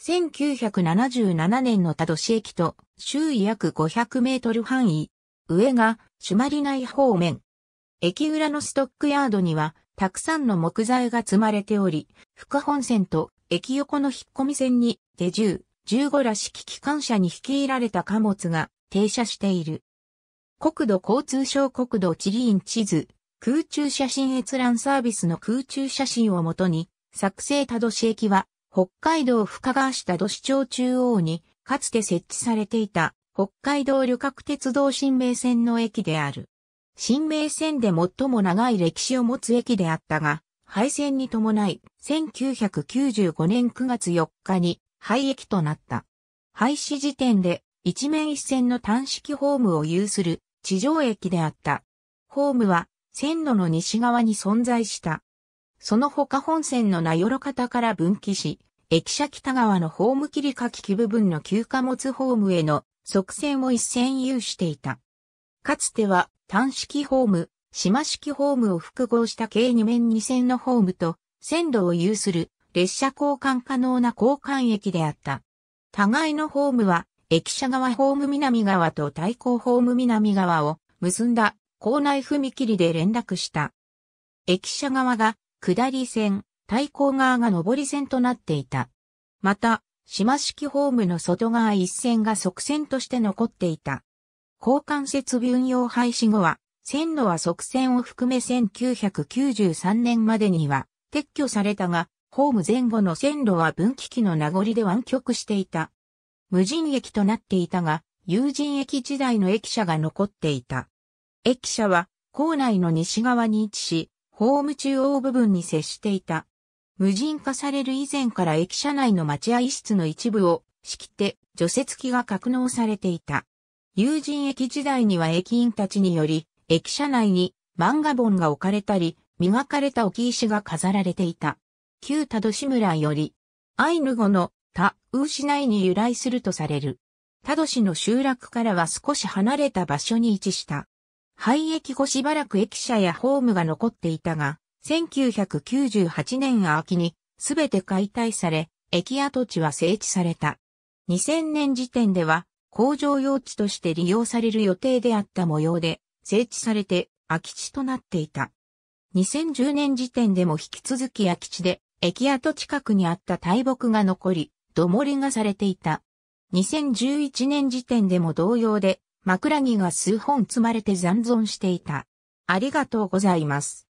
1977年の田戸市駅と周囲約500メートル範囲、上が朱鞠内方面。駅裏のストックヤードにはたくさんの木材が積まれており、副本線と駅横の引っ込み線に手10、15らしき機関車に引き入られた貨物が停車している。国土交通省国土地理院地図、空中写真閲覧サービスの空中写真をもとに、作成多度市駅は北海道深川市田戸市町中央に、かつて設置されていた、北海道旅客鉄道新名線の駅である。新名線で最も長い歴史を持つ駅であったが、廃線に伴い、1995年9月4日に廃駅となった。廃止時点で、一面一線の単式ホームを有する地上駅であった。ホームは線路の西側に存在したその他本線の名寄方から分岐し、駅舎北側のホーム切り書き機部分の旧貨物ホームへの側線を一線有していた。かつては単式ホーム、島式ホームを複合した計2面2線のホームと線路を有する列車交換可能な交換駅であった。互いのホームは駅舎側ホーム南側と対向ホーム南側を結んだ校内踏切で連絡した。駅舎側が下り線、対向側が上り線となっていた。また、島式ホームの外側一線が側線として残っていた。交換設備運用廃止後は、線路は側線を含め1993年までには撤去されたが、ホーム前後の線路は分岐器の名残で湾曲していた。無人駅となっていたが、有人駅時代の駅舎が残っていた。駅舎は、校内の西側に位置し、ホーム中央部分に接していた。無人化される以前から駅舎内の待合室の一部を仕切って除雪機が格納されていた。友人駅時代には駅員たちにより、駅舎内に漫画本が置かれたり、磨かれた置き石が飾られていた。旧田志村より、アイヌ語の田、ウ市内に由来するとされる。田市の集落からは少し離れた場所に位置した。廃駅後しばらく駅舎やホームが残っていたが、1998年秋にすべて解体され、駅跡地は整地された。2000年時点では工場用地として利用される予定であった模様で、整地されて空き地となっていた。2010年時点でも引き続き空き地で、駅跡近くにあった大木が残り、土盛りがされていた。2011年時点でも同様で、枕木が数本積まれて残存していた。ありがとうございます。